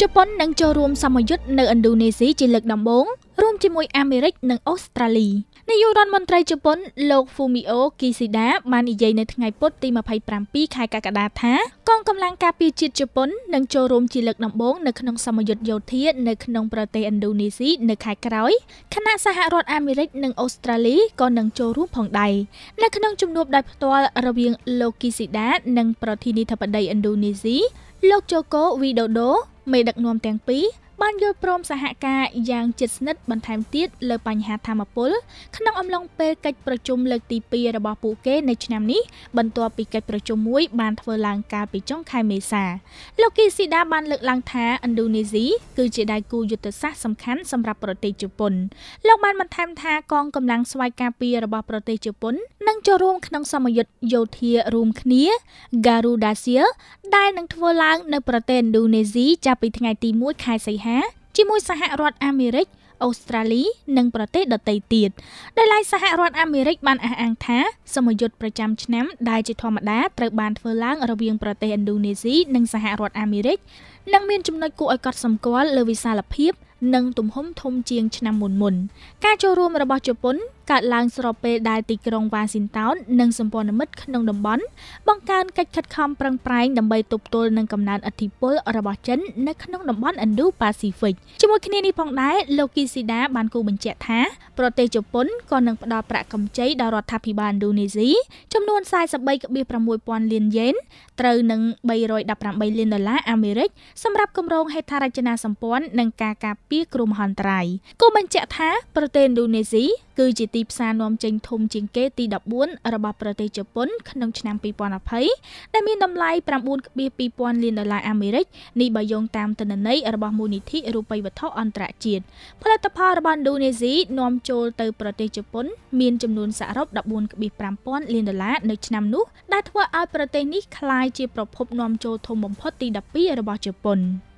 ជប៉ុននឹងចូលរួមសមយុទ្ធនៅឥណ្ឌូនេស៊ីជាលើកដំបូងរួមជាមួយអាមេរិកនិងអូស្ត្រាលីនាយករដ្ឋមន្ត្រីជប៉ុនលោក Fumio Kishida បាននិយាយនៅថ្ងៃពុធទី27ខែកក្កដាថាកងកម្លាំងការពារជាតិជប៉ុននឹងចូលរួមជាលើកដំបូងនៅក្នុងសមយុទ្ធយោធានៅក្នុងប្រទេសឥណ្ឌូនេស៊ីនៅខែក្រោយខណៈសហរដ្ឋអាមេរិក និងអូស្ត្រាលីក៏នឹងចូលរួមផងដែរនៅក្នុងជំនួបដោយផ្ទាល់រវាងលោក Kishida និងប្រធានាធិបតីឥណ្ឌូនេស៊ីលោក Joko Widodo មេដឹកនាំទាំងពីរបានយល់ព្រមសហការយ៉ាងជិតស្និទ្ធបន្ថែមទៀតលើបញ្ហាធម្មពលក្នុងអំឡុងពេលកិច្ចប្រជុំលើកទី2របស់ពួកគេនៅឆ្នាំនេះបន្ទាប់ពីកិច្ចប្រជុំមួយបានធ្វើឡើងកាលពីចុងខែមេសាលោកគីស៊ីដាបានលើកឡើងថាឥណ្ឌូនេស៊ីគឺជាដៃគូយុទ្ធសាស្ត្រសំខាន់សម្រាប់ប្រទេសជប៉ុន លោកបានបន្ថែមថាកងកម្លាំងស្វ័យការពាររបស់ប្រទេសជប៉ុននឹងចូលរួមក្នុងសមយុទ្ធយោធារួមគ្នា Garudasil ដែលនឹងធ្វើឡើងនៅប្រទេសឥណ្ឌូនេស៊ីចាប់ពីថ្ងៃទី1ខែសីហាហាជាមួយសហរដ្ឋអាមេរិកអូស្ត្រាលី និងប្រទេសដទៃទៀតដែលឡៃសហរដ្ឋអាមេរិកបានអះអាងថាសមយុទ្ធប្រចាំឆ្នាំដែលជាធម្មតាត្រូវបានធ្វើឡើង រវាងប្រទេសឥណ្ឌូនេស៊ីនិងសហរដ្ឋអាមេរិកនឹងមានចំណុចគួរឲ្យកត់សម្គាល់លើវិសាលភាពនិងទំហំធំជាងឆ្នាំមុនមុន ការចូលរួមរបស់ជប៉ុនកើតឡើងស្របពេលដែលទីក្រុងវ៉ាស៊ីនតោននិងសម្ព័ន្ធមិត្តក្នុងតំបន់បង្កើនកិច្ចខិតខំប្រឹងប្រែងដើម្បីទប់ទល់នឹងកំណើនឥទ្ធិពលរបស់ចិននៅក្នុងតំបន់ Indo-Pacific ជាមួយគ្នានេះផងដែរលោកគីស៊ីដាបានគូបញ្ជាក់ថាប្រទេសជប៉ុនក៏នឹងផ្ដល់ប្រាក់កម្ចីដល់រដ្ឋាភិបាលឥណ្ឌូនេស៊ីចំនួន43.6ពាន់លានយេនត្រូវនឹង318លានដុល្លារអាមេរិក សម្រាប់គម្រោងហេដ្ឋារចនាសម្ព័ន្ធនិងការការពារគ្រោះមហន្តរាយគូបញ្ជាក់ថាប្រទេសឥណ្ឌូនេស៊ីគឺជាទីផ្សារនាំចេញធំជាងគេទី14របស់ប្រទេសជប៉ុនក្នុងឆ្នាំ2020ដែលមានតម្លៃ9.2000លានដុល្លារអាមេរិកនេះបើយោងតាមទិន្នន័យរបស់មូលនិធិរូបិយវត្ថុអន្តរជាតិផលិតផលរបស់ឥណ្ឌូនេស៊ីនាំចូលទៅប្រទេសជប៉ុនមានចំនួនសរុប14.5000លានដុល្លារនៅឆ្នាំនោះដែលធ្វើឲ្យប្រទេសនេះក្លាយជាប្រភពនាំចូលធំបំផុតទី12របស់ជប៉ុន។